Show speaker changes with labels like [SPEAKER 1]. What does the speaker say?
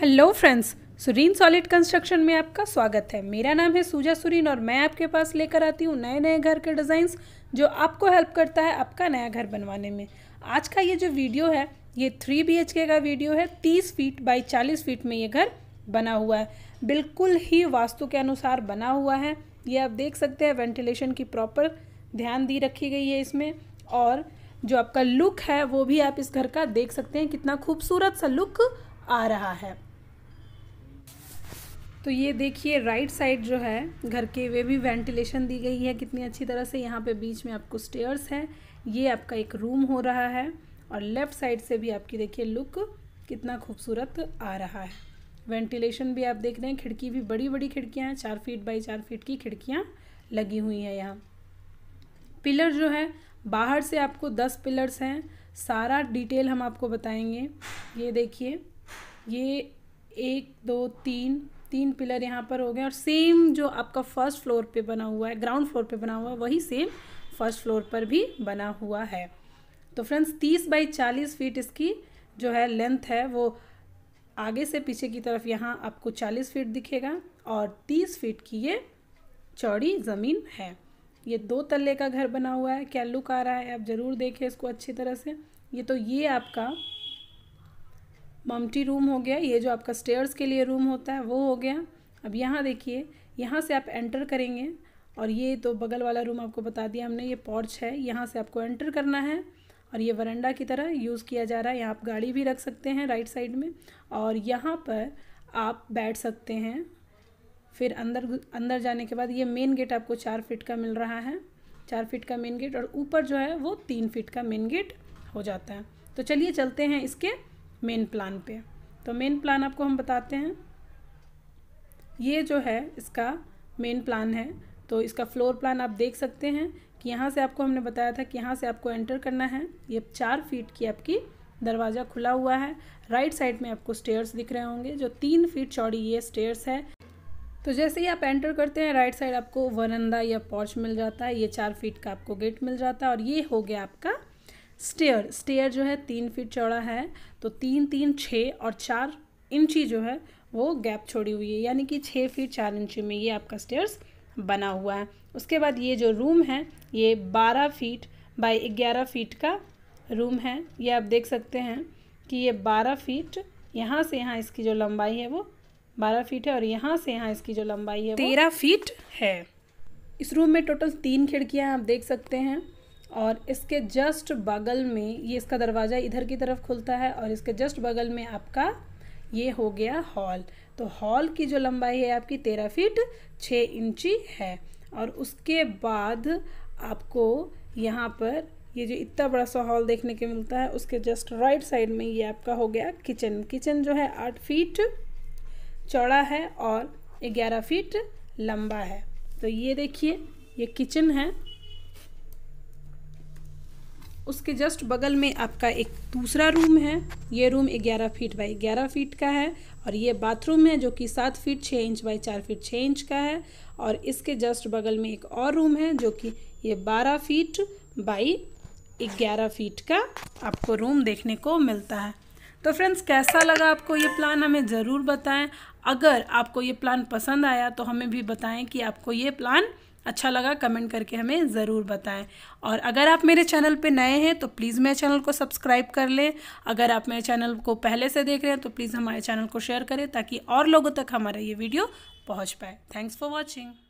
[SPEAKER 1] hello friends Surin solid construction में आपका स्वागत है मेरा नाम है सूजा सुरीन और मैं आपके पास लेकर आती हूँ नए नए घर के डिज़ाइंस जो आपको हेल्प करता है आपका नया घर बनवाने में आज का ये जो वीडियो है ये थ्री बी का वीडियो है तीस फीट बाई चालीस फीट में ये घर बना हुआ है बिल्कुल ही वास्तु के अनुसार बना हुआ है ये आप देख सकते हैं वेंटिलेशन की प्रॉपर ध्यान दी रखी गई है इसमें और जो आपका लुक है वो भी आप इस घर का देख सकते हैं कितना खूबसूरत सा लुक आ रहा है तो ये देखिए राइट साइड जो है घर के वे भी वेंटिलेशन दी गई है कितनी अच्छी तरह से यहाँ पे बीच में आपको स्टेयर्स है ये आपका एक रूम हो रहा है और लेफ़्ट साइड से भी आपकी देखिए लुक कितना खूबसूरत आ रहा है वेंटिलेशन भी आप देख रहे हैं खिड़की भी बड़ी बड़ी खिड़कियाँ हैं चार फीट बाई चार फीट की खिड़कियाँ लगी हुई हैं यहाँ पिलर जो है बाहर से आपको दस पिलर्स हैं सारा डिटेल हम आपको बताएंगे ये देखिए ये एक दो तीन तीन पिलर यहाँ पर हो गए और सेम जो आपका फर्स्ट फ्लोर पे बना हुआ है ग्राउंड फ्लोर पे बना हुआ है वही सेम फर्स्ट फ्लोर पर भी बना हुआ है तो फ्रेंड्स तीस बाई चालीस फीट इसकी जो है लेंथ है वो आगे से पीछे की तरफ यहाँ आपको चालीस फीट दिखेगा और तीस फीट की ये चौड़ी ज़मीन है ये दो तल्ले का घर बना हुआ है क्या लुक आ रहा है आप ज़रूर देखें इसको अच्छी तरह से ये तो ये आपका ममटी रूम हो गया ये जो आपका स्टेयर्स के लिए रूम होता है वो हो गया अब यहाँ देखिए यहाँ से आप एंटर करेंगे और ये तो बगल वाला रूम आपको बता दिया हमने ये पॉर्च है यहाँ से आपको एंटर करना है और ये वरंडा की तरह यूज़ किया जा रहा है यहाँ आप गाड़ी भी रख सकते हैं राइट साइड में और यहाँ पर आप बैठ सकते हैं फिर अंदर अंदर जाने के बाद ये मेन गेट आपको चार फिट का मिल रहा है चार फिट का मेन गेट और ऊपर जो है वो तीन फिट का मेन गेट हो जाता है तो चलिए चलते हैं इसके मेन प्लान पे तो मेन प्लान आपको हम बताते हैं ये जो है इसका मेन प्लान है तो इसका फ्लोर प्लान आप देख सकते हैं कि यहाँ से आपको हमने बताया था कि यहाँ से आपको एंटर करना है ये चार फीट की आपकी दरवाज़ा खुला हुआ है राइट साइड में आपको स्टेयर्स दिख रहे होंगे जो तीन फीट चौड़ी ये स्टेयर्स है तो जैसे ही आप एंटर करते हैं राइट साइड आपको वरंदा या पॉर्च मिल जाता है ये चार फीट का आपको गेट मिल जाता है और ये हो गया आपका स्टेयर स्टेयर जो है तीन फीट चौड़ा है तो तीन तीन छः और चार इंची जो है वो गैप छोड़ी हुई है यानी कि छः फीट चार इंची में ये आपका स्टेयर्स बना हुआ है उसके बाद ये जो रूम है ये बारह फीट बाई ग्यारह फीट का रूम है ये आप देख सकते हैं कि ये बारह फीट यहाँ से यहाँ इसकी जो लंबाई है वो बारह फीट है और यहाँ से यहाँ इसकी जो लंबाई है तेरह फीट है इस रूम में टोटल तीन खिड़कियाँ आप देख सकते हैं और इसके जस्ट बगल में ये इसका दरवाज़ा इधर की तरफ खुलता है और इसके जस्ट बगल में आपका ये हो गया हॉल तो हॉल की जो लंबाई है आपकी तेरह फीट छः इंची है और उसके बाद आपको यहाँ पर ये जो इतना बड़ा सा हॉल देखने के मिलता है उसके जस्ट राइट साइड में ये आपका हो गया किचन किचन जो है आठ फीट चौड़ा है और ग्यारह फीट लंबा है तो ये देखिए ये किचन है उसके जस्ट बगल में आपका एक दूसरा रूम है ये रूम ग्यारह फीट बाई ग्यारह फीट का है और ये बाथरूम है जो कि सात फीट छः इंच बाई चार फीट छः इंच का है और इसके जस्ट बगल में एक और रूम है जो कि ये बारह फीट बाई ग्यारह फीट का आपको रूम देखने को मिलता है तो फ्रेंड्स कैसा लगा आपको ये प्लान हमें ज़रूर बताएं अगर आपको ये प्लान पसंद आया तो हमें भी बताएं कि आपको ये प्लान अच्छा लगा कमेंट करके हमें ज़रूर बताएं और अगर आप मेरे चैनल पे नए हैं तो प्लीज़ मेरे चैनल को सब्सक्राइब कर लें अगर आप मेरे चैनल को पहले से देख रहे हैं तो प्लीज़ हमारे चैनल को शेयर करें ताकि और लोगों तक हमारा ये वीडियो पहुँच पाए थैंक्स फॉर वॉचिंग